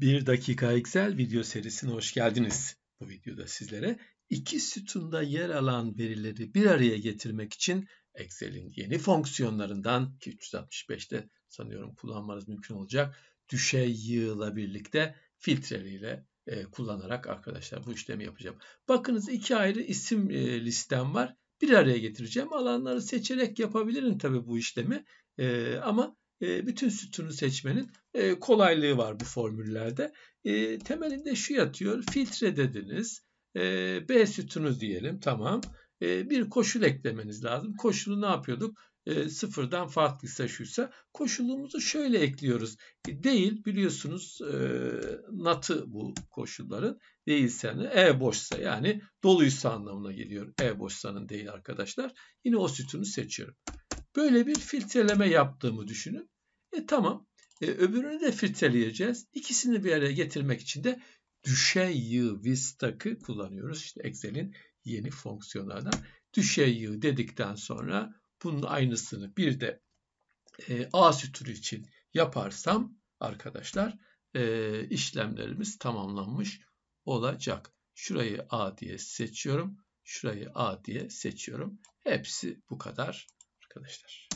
1 dakika Excel video serisine hoş geldiniz. Bu videoda sizlere iki sütunda yer alan verileri bir araya getirmek için Excel'in yeni fonksiyonlarından 365'te sanıyorum kullanmanız mümkün olacak düşey yığla birlikte filtreleriyle e, kullanarak arkadaşlar bu işlemi yapacağım. Bakınız iki ayrı isim e, listem var. Bir araya getireceğim. Alanları seçerek yapabilirim tabii bu işlemi. E, ama e, bütün sütunu seçmenin e, kolaylığı var bu formüllerde. E, temelinde şu yatıyor. Filtre dediniz. B sütunu diyelim. Tamam. bir koşul eklemeniz lazım. Koşulu ne yapıyorduk? E, sıfırdan farklıysa şuysa koşulumuzu şöyle ekliyoruz. değil biliyorsunuz natı bu koşulların değilse yani e boşsa yani doluysa anlamına geliyor. E boşsanın değil arkadaşlar. Yine o sütunu seçiyorum. Böyle bir filtreleme yaptığımı düşünün. E tamam. E, öbürünü de filtreleyeceğiz. İkisini bir araya getirmek için de düşey yığ vistak'ı kullanıyoruz. İşte Excel'in yeni fonksiyonlardan. Düşey yığ dedikten sonra bunun aynısını bir de e, A sütunu için yaparsam arkadaşlar e, işlemlerimiz tamamlanmış olacak. Şurayı A diye seçiyorum. Şurayı A diye seçiyorum. Hepsi bu kadar arkadaşlar.